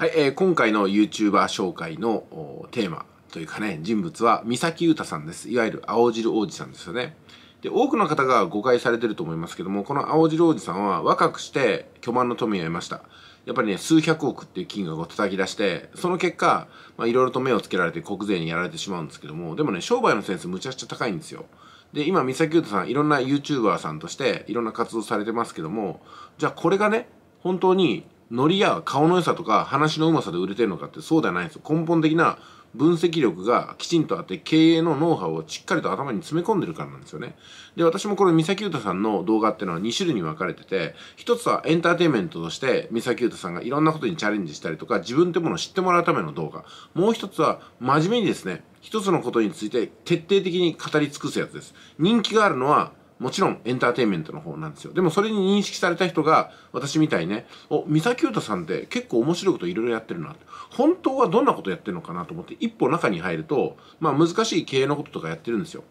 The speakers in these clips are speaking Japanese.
はい、えー、今回の YouTuber 紹介のテーマというかね、人物は三崎優太さんです。いわゆる青汁王子さんですよね。で、多くの方が誤解されてると思いますけども、この青汁王子さんは若くして巨万の富を得ました。やっぱりね、数百億っていう金額を叩き出して、その結果、まあいろいろと目をつけられて国税にやられてしまうんですけども、でもね、商売のセンスむちゃくちゃ高いんですよ。で、今、三崎優太さん、いろんな YouTuber さんとして、いろんな活動されてますけども、じゃあこれがね、本当にノリや顔の良さとか話のうまさで売れてるのかってそうではないんですよ根本的な分析力がきちんとあって経営のノウハウをしっかりと頭に詰め込んでるからなんですよねで私もこの三崎優太さんの動画っていうのは2種類に分かれてて一つはエンターテインメントとして三崎優太さんがいろんなことにチャレンジしたりとか自分ってものを知ってもらうための動画もう一つは真面目にですね一つのことについて徹底的に語り尽くすやつです人気があるのはもちろんエンターテインメントの方なんですよ。でもそれに認識された人が、私みたいね、お、三崎優太さんって結構面白いこといろいろやってるなって。本当はどんなことやってるのかなと思って一歩中に入ると、まあ難しい経営のこととかやってるんですよ。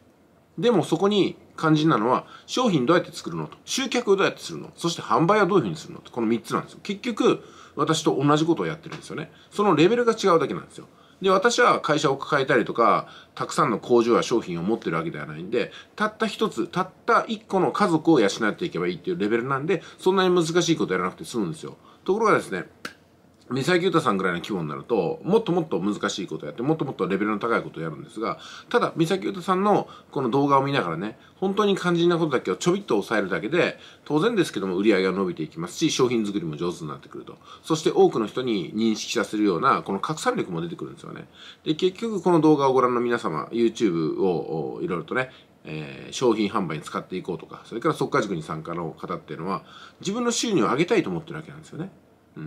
でもそこに肝心なのは、商品どうやって作るのと、集客をどうやってするのそして販売はどういうふうにするのと、この3つなんですよ。結局、私と同じことをやってるんですよね。そのレベルが違うだけなんですよ。で私は会社を抱えたりとかたくさんの工場や商品を持ってるわけではないんでたった一つたった一個の家族を養っていけばいいっていうレベルなんでそんなに難しいことやらなくて済むんですよところがですね三崎ー太さんぐらいの規模になるともっともっと難しいことをやってもっともっとレベルの高いことをやるんですがただ三崎ー太さんのこの動画を見ながらね本当に肝心なことだけをちょびっと抑えるだけで当然ですけども売り上げが伸びていきますし商品作りも上手になってくるとそして多くの人に認識させるようなこの拡散力も出てくるんですよねで結局この動画をご覧の皆様 YouTube をいろいろとねえー、商品販売に使っていこうとか、それから即価塾に参加の方っていうのは、自分の収入を上げたいと思ってるわけなんですよね。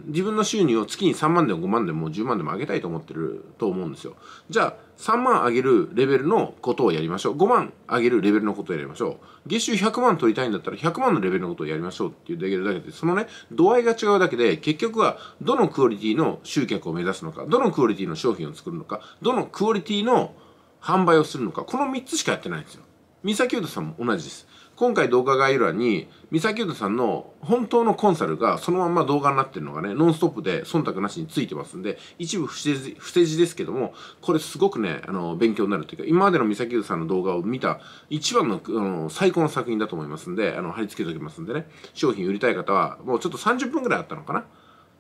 自分の収入を月に3万でも5万でも10万でも上げたいと思ってると思うんですよ。じゃあ、3万上げるレベルのことをやりましょう。5万上げるレベルのことをやりましょう。月収100万取りたいんだったら100万のレベルのことをやりましょうっていうだけるだけで、そのね、度合いが違うだけで、結局はどのクオリティの集客を目指すのか、どのクオリティの商品を作るのか、どのクオリティの販売をするのか、この3つしかやってないんですよ。三崎優太さんも同じです。今回動画概要欄に、三崎優さんの本当のコンサルがそのまま動画になってるのがね、ノンストップで忖度なしについてますんで、一部不正不正字ですけども、これすごくね、あの、勉強になるというか、今までの三崎さんの動画を見た一番のあの最高の作品だと思いますんで、あの、貼り付けておきますんでね、商品売りたい方は、もうちょっと30分くらいあったのかな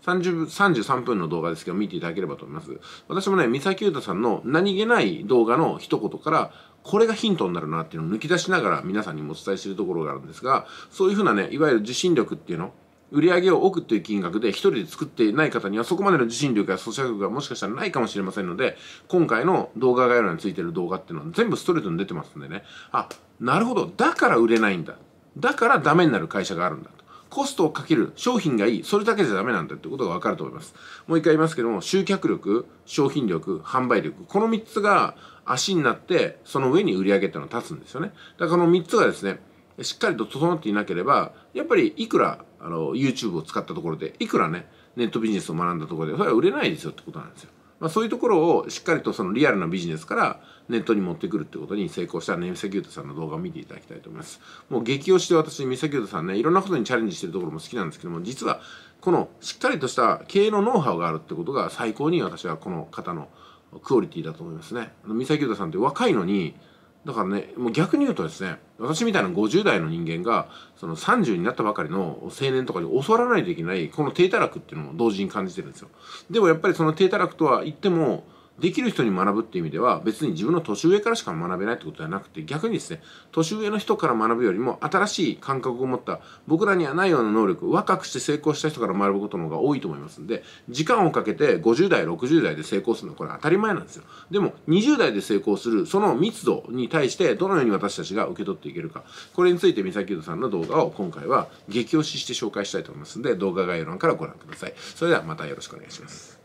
30 33分の動画ですけど、見ていただければと思います。私もね、三崎優太さんの何気ない動画の一言から、これがヒントになるなっていうのを抜き出しながら皆さんにもお伝えしているところがあるんですが、そういうふうなね、いわゆる受信力っていうの、売り上げを置っという金額で一人で作っていない方にはそこまでの受信力や咀嚼力がもしかしたらないかもしれませんので、今回の動画概要欄についてる動画っていうのは全部ストレートに出てますんでね、あ、なるほど、だから売れないんだ。だからダメになる会社があるんだ。コストをかける、商品がいい、それだけじゃダメなんだってことがわかると思います。もう一回言いますけども、集客力、商品力、販売力、この三つが足になって、その上に売り上げっていうのは立つんですよね。だからこの三つがですね、しっかりと整っていなければ、やっぱりいくら、あの、YouTube を使ったところで、いくらね、ネットビジネスを学んだところで、それは売れないですよってことなんですよ。まあ、そういうところをしっかりとそのリアルなビジネスからネットに持ってくるってことに成功したね、ミサキュートさんの動画を見ていただきたいと思います。もう激推しで私、ミサキュートさんね、いろんなことにチャレンジしてるところも好きなんですけども、実はこのしっかりとした経営のノウハウがあるってことが最高に私はこの方のクオリティだと思いますね。ミサキュートさんって若いのに、だからねもう逆に言うとですね私みたいな50代の人間がその30になったばかりの青年とかに教わらないといけないこの低たらくっていうのも同時に感じてるんですよでもやっぱりその低たらくとは言ってもできる人に学ぶっていう意味では別に自分の年上からしか学べないってことではなくて逆にですね年上の人から学ぶよりも新しい感覚を持った僕らにはないような能力若くして成功した人から学ぶことの方が多いと思いますんで時間をかけて50代60代で成功するのはこれ当たり前なんですよでも20代で成功するその密度に対してどのように私たちが受け取っていけるかこれについて三崎優さんの動画を今回は激推しして紹介したいと思いますんで動画概要欄からご覧くださいそれではまたよろしくお願いします